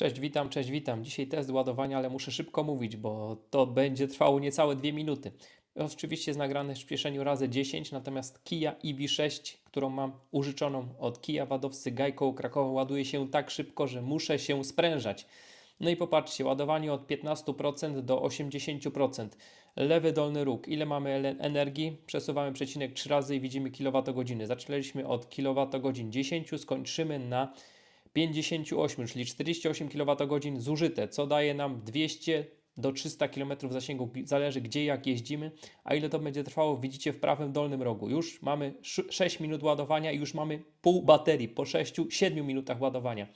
Cześć, witam, cześć, witam. Dzisiaj test ładowania, ale muszę szybko mówić, bo to będzie trwało niecałe dwie minuty. Oczywiście jest nagrane w przyspieszeniu razy 10, natomiast Kia EV6, którą mam użyczoną od Kia Wadowcy Gajko Krakowa, ładuje się tak szybko, że muszę się sprężać. No i popatrzcie, ładowanie od 15% do 80%. Lewy dolny róg, ile mamy energii? Przesuwamy przecinek 3 razy i widzimy kilowatogodziny. Zaczęliśmy od kilowatogodzin 10, skończymy na 58, czyli 48 kWh zużyte, co daje nam 200 do 300 km zasięgu, zależy gdzie jak jeździmy, a ile to będzie trwało, widzicie w prawym dolnym rogu. Już mamy 6 minut ładowania i już mamy pół baterii po 6-7 minutach ładowania.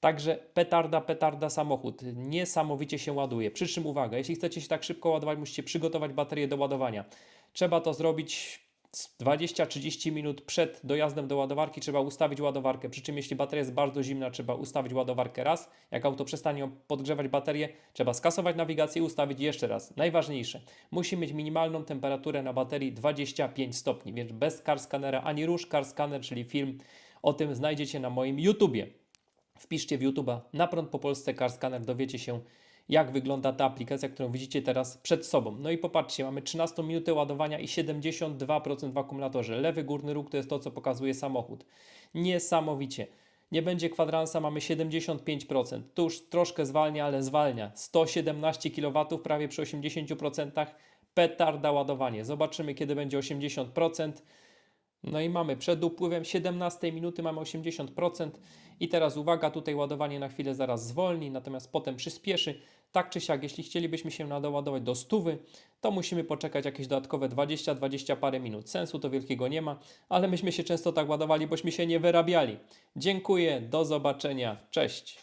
Także petarda, petarda samochód. Niesamowicie się ładuje. Przy czym uwaga, jeśli chcecie się tak szybko ładować, musicie przygotować baterię do ładowania. Trzeba to zrobić 20-30 minut przed dojazdem do ładowarki trzeba ustawić ładowarkę. Przy czym jeśli bateria jest bardzo zimna, trzeba ustawić ładowarkę raz. Jak auto przestanie podgrzewać baterię, trzeba skasować nawigację i ustawić jeszcze raz. Najważniejsze, musi mieć minimalną temperaturę na baterii 25 stopni, więc bez car scanera ani róż car scanner, czyli film o tym znajdziecie na moim YouTubie. Wpiszcie w YouTube'a na prąd po Polsce car scanner, dowiecie się jak wygląda ta aplikacja, którą widzicie teraz przed sobą. No i popatrzcie, mamy 13 minuty ładowania i 72% w akumulatorze. Lewy górny róg to jest to, co pokazuje samochód. Niesamowicie. Nie będzie kwadransa, mamy 75%. Tuż troszkę zwalnia, ale zwalnia. 117 kW prawie przy 80%. Petarda ładowanie. Zobaczymy, kiedy będzie 80%. No i mamy przed upływem 17 minuty mamy 80% i teraz uwaga, tutaj ładowanie na chwilę zaraz zwolni, natomiast potem przyspieszy. Tak czy siak, jeśli chcielibyśmy się nadoładować do stówy, to musimy poczekać jakieś dodatkowe 20-20 parę minut. Sensu to wielkiego nie ma, ale myśmy się często tak ładowali, bośmy się nie wyrabiali. Dziękuję, do zobaczenia, cześć.